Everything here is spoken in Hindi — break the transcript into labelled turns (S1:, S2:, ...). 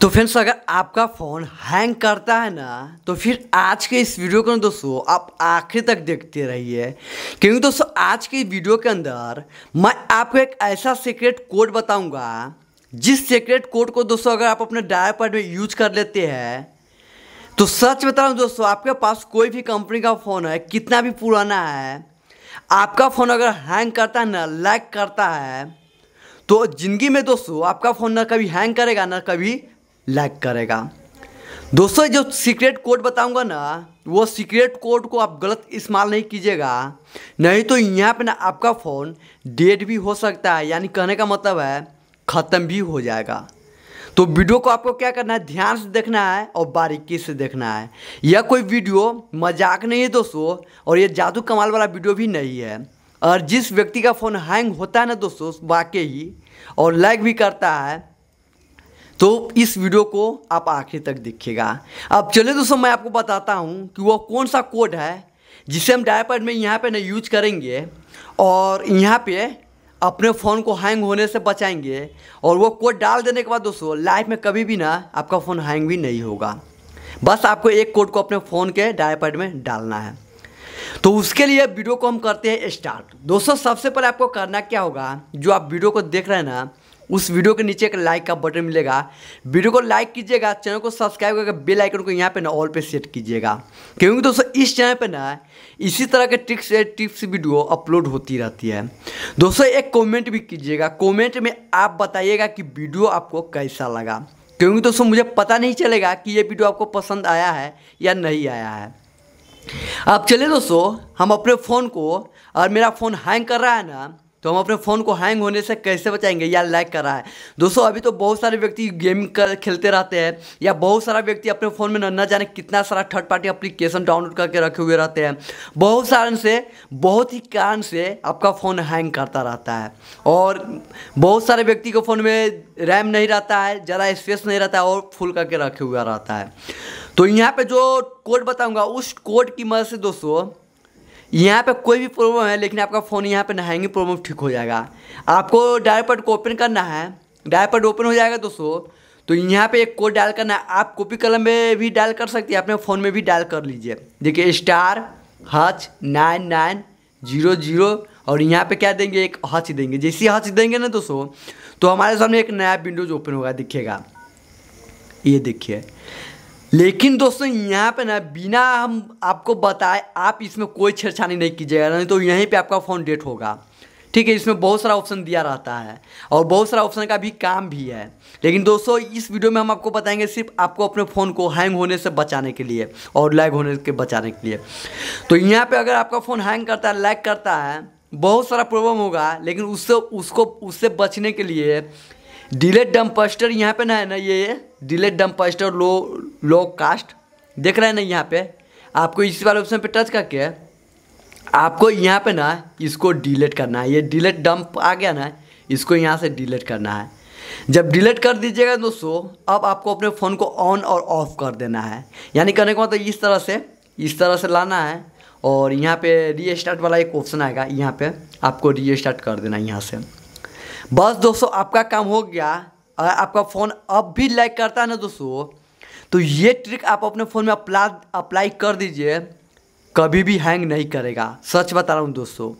S1: तो फ्रेंड्स अगर आपका फ़ोन हैंग करता है ना तो फिर आज के इस वीडियो को दोस्तों आप आखिर तक देखते रहिए क्योंकि दोस्तों आज की वीडियो के अंदर मैं आपको एक ऐसा सीक्रेट कोड बताऊंगा जिस सीक्रेट कोड को दोस्तों अगर आप अपने डायर पैड में यूज कर लेते हैं तो सच बता रहा दोस्तों आपके पास कोई भी कंपनी का फ़ोन है कितना भी पुराना है आपका फ़ोन अगर हैंग करता है ना लैक करता है तो ज़िंदगी में दोस्तों आपका फ़ोन ना कभी हैंग करेगा ना कभी लाइक करेगा दोस्तों जो सीक्रेट कोड बताऊंगा ना वो सीक्रेट कोड को आप गलत इस्तेमाल नहीं कीजिएगा नहीं तो यहाँ पे ना आपका फ़ोन डेड भी हो सकता है यानी कहने का मतलब है ख़त्म भी हो जाएगा तो वीडियो को आपको क्या करना है ध्यान से देखना है और बारीकी से देखना है यह कोई वीडियो मजाक नहीं है दोस्तों और यह जादू कमाल वाला वीडियो भी नहीं है और जिस व्यक्ति का फ़ोन हैंग होता है ना दोस्तों वाकई ही और लैग भी करता है तो इस वीडियो को आप आखिर तक देखिएगा अब चलिए दोस्तों मैं आपको बताता हूँ कि वह कौन सा कोड है जिसे हम डायपर में यहाँ पे ना यूज करेंगे और यहाँ पे अपने फ़ोन को हैंग होने से बचाएंगे और वो कोड डाल देने के बाद दोस्तों लाइफ में कभी भी ना आपका फ़ोन हैंग भी नहीं होगा बस आपको एक कोड को अपने फ़ोन के डायपर में डालना है तो उसके लिए वीडियो को हम करते हैं स्टार्ट दोस्तों सबसे पहले आपको करना क्या होगा जो आप वीडियो को देख रहे हैं ना उस वीडियो के नीचे एक लाइक का बटन मिलेगा वीडियो को लाइक कीजिएगा चैनल को सब्सक्राइब करके बेल आइकन को यहाँ पे ना ऑल पे सेट कीजिएगा क्योंकि दोस्तों इस चैनल पे ना इसी तरह के ट्रिक्स टिप्स वीडियो अपलोड होती रहती है दोस्तों एक कमेंट भी कीजिएगा कमेंट में आप बताइएगा कि वीडियो आपको कैसा लगा क्योंकि दोस्तों मुझे पता नहीं चलेगा कि ये वीडियो आपको पसंद आया है या नहीं आया है अब चलिए दोस्तों हम अपने फ़ोन को और मेरा फ़ोन हैंग कर रहा है ना तो हम अपने फ़ोन को हैंग होने से कैसे बचाएंगे या लैग कर रहा है दोस्तों अभी तो बहुत सारे व्यक्ति गेम कर खेलते रहते हैं या बहुत सारा व्यक्ति अपने फ़ोन में न जाने कितना सारा थर्ड पार्टी एप्लीकेशन डाउनलोड करके रखे हुए रहते हैं बहुत सारे से बहुत ही कारण से आपका फ़ोन हैंग करता रहता है और बहुत सारे व्यक्ति के फ़ोन में रैम नहीं रहता है ज़्यादा स्पेस नहीं रहता है और फुल करके रखे हुआ रहता है तो यहाँ पर जो कोड बताऊँगा उस कोड की मदद से दोस्तों यहाँ पे कोई भी प्रॉब्लम है लेकिन आपका फ़ोन यहाँ पे नहाएंगे प्रॉब्लम ठीक हो जाएगा आपको डायरेक्ट को ओपन करना है डायरेक्ट ओपन हो जाएगा दोस्तों तो यहाँ पे एक कोड डायल करना है आप कॉपी कलम में भी डायल कर सकते हैं अपने फ़ोन में भी डायल कर लीजिए देखिए star Hutch nine nine zero zero और यहाँ पे क्या देंगे एक हच देंगे जैसे हच देंगे ना दोस्तों तो हमारे सामने एक नया विंडोज ओपन होगा दिखेगा ये देखिए लेकिन दोस्तों यहाँ पे ना बिना हम आपको बताए आप इसमें कोई छेड़छानी नहीं कीजिएगा नहीं तो यहीं पे आपका फ़ोन डेट होगा ठीक है इसमें बहुत सारा ऑप्शन दिया रहता है और बहुत सारा ऑप्शन का भी काम भी है लेकिन दोस्तों इस वीडियो में हम आपको बताएंगे सिर्फ आपको अपने फ़ोन को हैंग होने से बचाने के लिए और लैग होने के बचाने के लिए तो यहाँ पर अगर आपका फ़ोन हैंग करता है लैग करता है बहुत सारा प्रॉब्लम होगा लेकिन उससे उसको उससे बचने के लिए डिलेट डम्पस्टर यहाँ पे ना है ना ये delete dumpster low low cost देख रहे हैं ना यहाँ पे आपको इस वाले ऑप्शन पे टच करके आपको यहाँ पे ना इसको डिलीट करना है ये डिलीट डंप आ गया ना इसको यहाँ से डिलीट करना है जब डिलीट कर दीजिएगा दोस्तों अब आपको अपने फ़ोन को ऑन और ऑफ कर देना है यानी करने का मतलब इस तरह से इस तरह से लाना है और यहाँ पे रीस्टार्ट वाला एक ऑप्शन आएगा यहाँ पे आपको रीस्टार्ट कर देना है यहाँ से बस दोस्तों आपका काम हो गया अगर आपका फ़ोन अब भी लाइक करता है ना दोस्तों तो ये ट्रिक आप अपने फ़ोन में अप्ला अप्लाई कर दीजिए कभी भी हैंग नहीं करेगा सच बता रहा हूँ दोस्तों